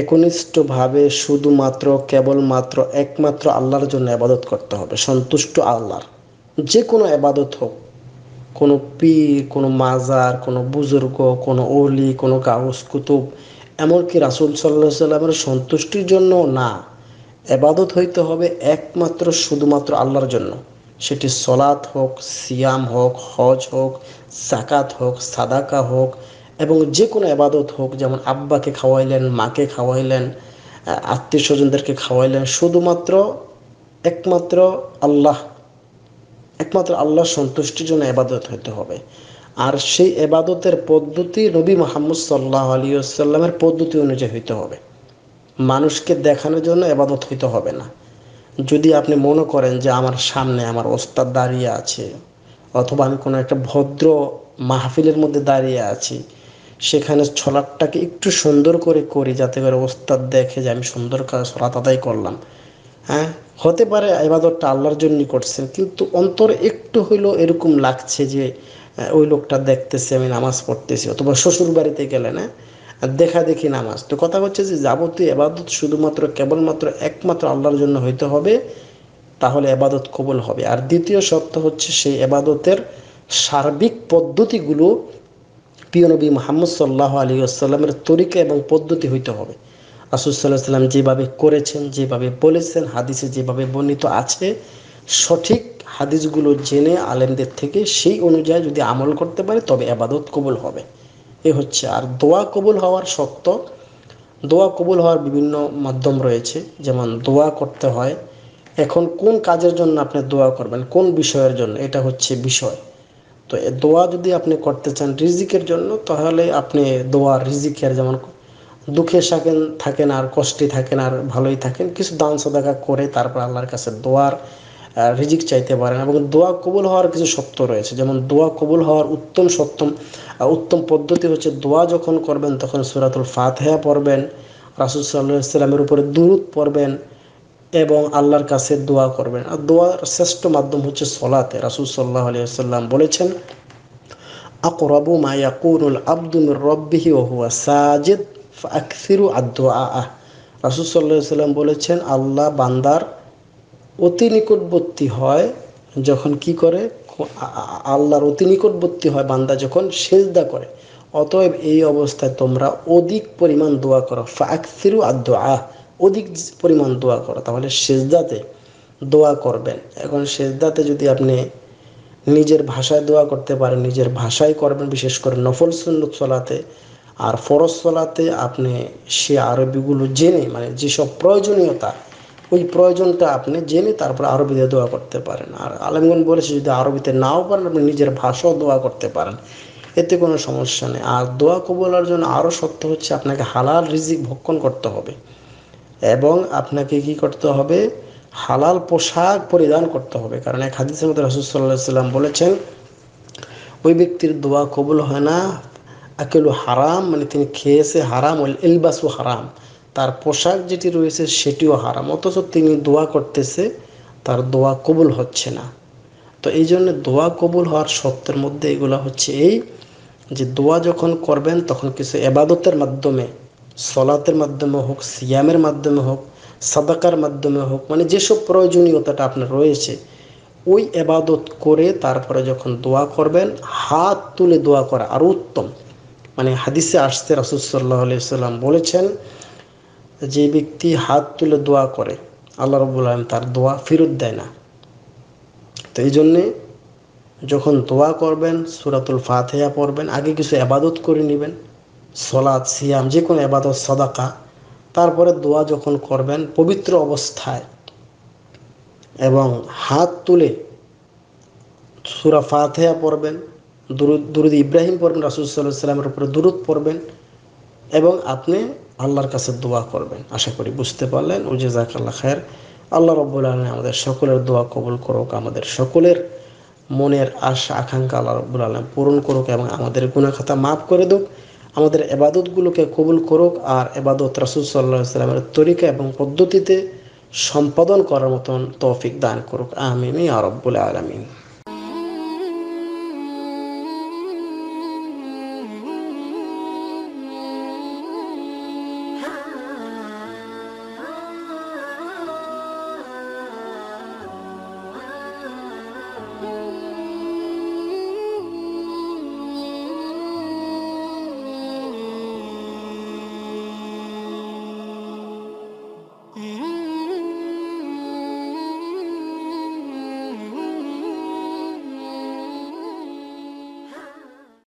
একনিষ্ঠভাবে শুধুমাত্র কেবলমাত্র একমাত্র আল্লাহর জন্য আবাদত করতে হবে সন্তুষ্ট আল্লাহর যে কোনো আবাদত হোক কোনো পীর কোনো মাজার কোনো বুজুর্গ কোনো অলি কোনো কাগজ কুতুব এমনকি রাসুল সাল্লাহ সাল্লামের সন্তুষ্টির জন্য না এবাদত হইতে হবে একমাত্র শুধুমাত্র আল্লাহর জন্য সেটি সলাৎ হোক সিয়াম হোক হজ হোক সাকাত হোক সাদাকা হোক এবং যে কোনো আবাদত হোক যেমন আব্বাকে খাওয়াইলেন মাকে খাওয়াইলেন আত্মীয় স্বজনদেরকে খাওয়াইলেন শুধুমাত্র একমাত্র আল্লাহ একমাত্র আল্লাহ সন্তুষ্টির জন্য আবাদত হতে হবে আর সেই এবাদতের পদ্ধতি নবী মোহাম্মদ সাল্লাহ আলী আসাল্লামের পদ্ধতি অনুযায়ী হইতে হবে মানুষকে দেখানোর জন্য এবাদত হইতে হবে না যদি আপনি মনে করেন যে আমার সামনে আমার ওস্তাদ দাঁড়িয়ে আছে অথবা আমি কোনো একটা ভদ্র মাহফিলের মধ্যে দাঁড়িয়ে আছি সেখানে ছলাটটাকে একটু সুন্দর করে করি যাতে করে ওস্তাদ দেখে যে আমি সুন্দর করে সলাত আদায় করলাম হ্যাঁ হতে পারে এবাদতটা আল্লাহর জন্যই করছেন কিন্তু অন্তরে একটু হইলেও এরকম লাগছে যে ওই লোকটা দেখতেছে আমি নামাজ পড়তেছি অথবা শ্বশুর বাড়িতে গেলে না হ্যাঁ? দেখা দেখি নামাজ তো কথা হচ্ছে যে যাবতীয় এবাদত শুধুমাত্র কেবলমাত্র একমাত্র আল্লাহর জন্য হইতে হবে তাহলে এবাদত কবল হবে আর দ্বিতীয় শর্ত হচ্ছে সেই এবাদতের সার্বিক পদ্ধতিগুলো নবী মোহাম্মদ সাল্লাহ আলী আসসালামের তরিকা এবং পদ্ধতি হইতে হবে রাসুলসাল্লাহ সাল্লাম যেভাবে করেছেন যেভাবে বলেছেন হাদিসে যেভাবে বর্ণিত আছে সঠিক হাদিসগুলো জেনে আলেমদের থেকে সেই অনুযায়ী যদি আমল করতে পারে তবে আবাদত কবুল হবে এ হচ্ছে আর দোয়া কবুল হওয়ার সত্য দোয়া কবুল হওয়ার বিভিন্ন মাধ্যম রয়েছে যেমন দোয়া করতে হয় এখন কোন কাজের জন্য আপনি দোয়া করবেন কোন বিষয়ের জন্য এটা হচ্ছে বিষয় তো দোয়া যদি আপনি করতে চান রিজিকের জন্য তাহলে আপনি দোয়া রিজিকের যেমন দুঃখে থাকেন থাকেন আর কষ্টে থাকেন আর ভালোই থাকেন কিছু দান সদাকা করে তারপর আল্লাহর কাছে দোয়ার রিজিক চাইতে পারেন এবং দোয়া কবুল হওয়ার কিছু সত্য রয়েছে যেমন দোয়া কবুল হওয়ার উত্তম সত্যম উত্তম পদ্ধতি হচ্ছে দোয়া যখন করবেন তখন সুরাতুল ফাতহা পড়বেন রাসুল সাল্লাহ ইসলামের উপরে দুরুদ পড়বেন এবং আল্লাহর কাছে দোয়া করবেন আর দোয়ার শ্রেষ্ঠ মাধ্যম হচ্ছে সলাতে রাসুল সাল্লাহ আলিয়াল্লাম বলেছেন আকরাবু মায়া কুরুল আব্দুল রব্বিহি ওহুয়া সাজেদ আকসিরু আদু আহ রাসুল সাল্লাহ সাল্লাম বলেছেন আল্লাহ বান্দার অতি নিকটবর্তী হয় যখন কি করে আল্লাহর অতি নিকটবর্তী হয় বান্দা যখন সেজদা করে অতএব এই অবস্থায় তোমরা অধিক পরিমাণ দোয়া করো ফাকসিরু আদু আহ অধিক পরিমাণ দোয়া করা তাহলে সেজদাতে দোয়া করবেন এখন সেজদাতে যদি আপনি নিজের ভাষায় দোয়া করতে পারেন নিজের ভাষায় করবেন বিশেষ করে নফল সুন্নত সলাতে আর ফরজ সলাতে আপনি সে আরবিগুলো জেনে মানে যেসব প্রয়োজনীয়তা ওই প্রয়োজনটা আপনি জেনে তারপর আরবিতে দোয়া করতে পারেন আর আলমগন বলেছে যদি আরবিতে নাও পারেন আপনি নিজের ভাষাও দোয়া করতে পারেন এতে কোনো সমস্যা নেই আর দোয়া কবলার জন্য আরও সত্য হচ্ছে আপনাকে হালাল রিজিক ভক্ষণ করতে হবে এবং আপনাকে কি করতে হবে হালাল পোশাক পরিধান করতে হবে কারণ এক হাদিসের মধ্যে রসুল্লাহ সাল্লাম বলেছেন ওই ব্যক্তির দোয়া কবুল হয় না আকেলু হারাম মানে তিনি খেয়েছে হারাম ওই এলবাসু হারাম তার পোশাক যেটি রয়েছে সেটিও হারাম অথচ তিনি দোয়া করতেছে তার দোয়া কবুল হচ্ছে না তো এই জন্য দোয়া কবুল হওয়ার সত্যের মধ্যে এগুলো হচ্ছে এই যে দোয়া যখন করবেন তখন কিছু এবাদতের মাধ্যমে সলাতের মাধ্যমে হোক সিয়ামের মাধ্যমে হোক সাদাকার মাধ্যমে হোক মানে যেসব প্রয়োজনীয়তাটা আপনার রয়েছে ওই এবাদত করে তারপরে যখন দোয়া করবেন হাত তুলে দোয়া করা আরও উত্তম মানে হাদিসে আসতে রাসুলসাল্লাহ সাল্লাম বলেছেন যে ব্যক্তি হাত তুলে দোয়া করে আল্লাহ রবুল আলম তার দোয়া ফেরত দেয় না তো এই জন্যে যখন দোয়া করবেন সুরাতুল ফাতেহা পড়বেন আগে কিছু আবাদত করে নেবেন সলাদ সিয়াম যে কোনো এবাদত সদাকা তারপরে দোয়া যখন করবেন পবিত্র অবস্থায় এবং হাত তুলে সুরা ফাতেহা পড়বেন দুরুদ দুরুদ ইব্রাহিম পড়বেন রাসুল সাল্লাহ সাল্লামের উপরে দুরুদ পড়বেন এবং আপনি আল্লাহর কাছে দোয়া করবেন আশা করি বুঝতে পারলেন ও আল্লাহ খায়ের আল্লাহ রব্বুল আলমী আমাদের সকলের দোয়া কবুল করুক আমাদের সকলের মনের আশা আকাঙ্ক্ষা আল্লাহ রব্বুল আলম পূরণ করুক এবং আমাদের গুণাখাতা মাফ করে দুক আমাদের এবাদতগুলোকে কবুল করুক আর এবাদত রাসুল সাল্লাহ সাল্লামের তরিকা এবং পদ্ধতিতে সম্পাদন করার মতন তৌফিক দান করুক আরব আরব্বুল আলমিন